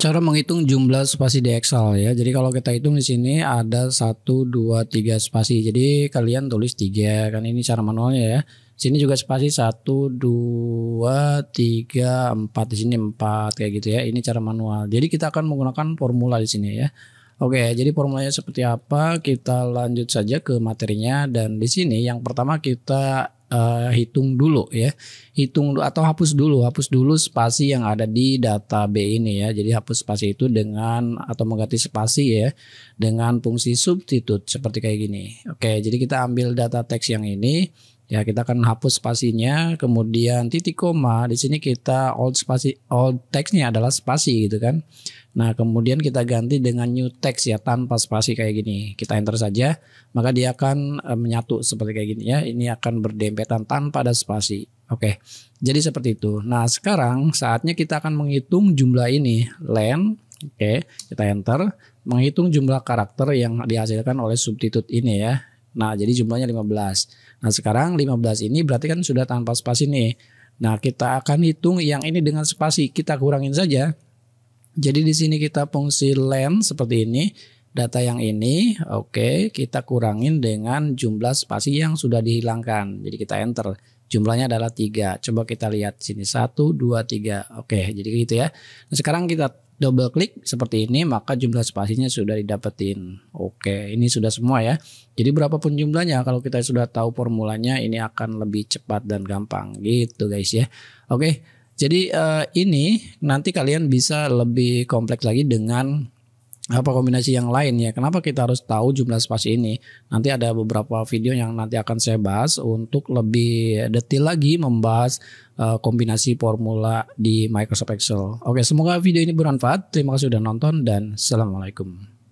Cara menghitung jumlah spasi di Excel ya. Jadi kalau kita hitung di sini ada 1 2 3 spasi. Jadi kalian tulis 3 kan ini cara manualnya ya. Di Sini juga spasi 1 2 3 4 di sini 4 kayak gitu ya. Ini cara manual. Jadi kita akan menggunakan formula di sini ya. Oke, jadi formulanya seperti apa? Kita lanjut saja ke materinya dan di sini yang pertama kita uh, hitung dulu ya. Hitung atau hapus dulu, hapus dulu spasi yang ada di data B ini ya. Jadi hapus spasi itu dengan atau mengganti spasi ya dengan fungsi substitute seperti kayak gini. Oke, jadi kita ambil data teks yang ini Ya, kita akan hapus spasinya, kemudian titik koma. Di sini kita old spasi old textnya adalah spasi gitu kan. Nah, kemudian kita ganti dengan new text ya tanpa spasi kayak gini. Kita enter saja, maka dia akan e, menyatu seperti kayak gini ya. Ini akan berdempetan tanpa ada spasi. Oke. Jadi seperti itu. Nah, sekarang saatnya kita akan menghitung jumlah ini, len Oke, kita enter, menghitung jumlah karakter yang dihasilkan oleh substitute ini ya. Nah, jadi jumlahnya 15. Nah, sekarang 15 ini berarti kan sudah tanpa spasi nih. Nah, kita akan hitung yang ini dengan spasi. Kita kurangin saja. Jadi di sini kita fungsi len seperti ini. Data yang ini, oke, okay, kita kurangin dengan jumlah spasi yang sudah dihilangkan. Jadi kita enter. Jumlahnya adalah tiga. Coba kita lihat sini satu, dua, tiga. Oke, jadi gitu ya. Nah, sekarang kita double klik seperti ini maka jumlah spasinya sudah didapetin. Oke, ini sudah semua ya. Jadi berapapun jumlahnya kalau kita sudah tahu formulanya ini akan lebih cepat dan gampang gitu guys ya. Oke, jadi eh, ini nanti kalian bisa lebih kompleks lagi dengan apa kombinasi yang lain ya. Kenapa kita harus tahu jumlah spasi ini? Nanti ada beberapa video yang nanti akan saya bahas untuk lebih detail lagi membahas eh, kombinasi formula di Microsoft Excel. Oke, semoga video ini bermanfaat. Terima kasih sudah nonton dan assalamualaikum.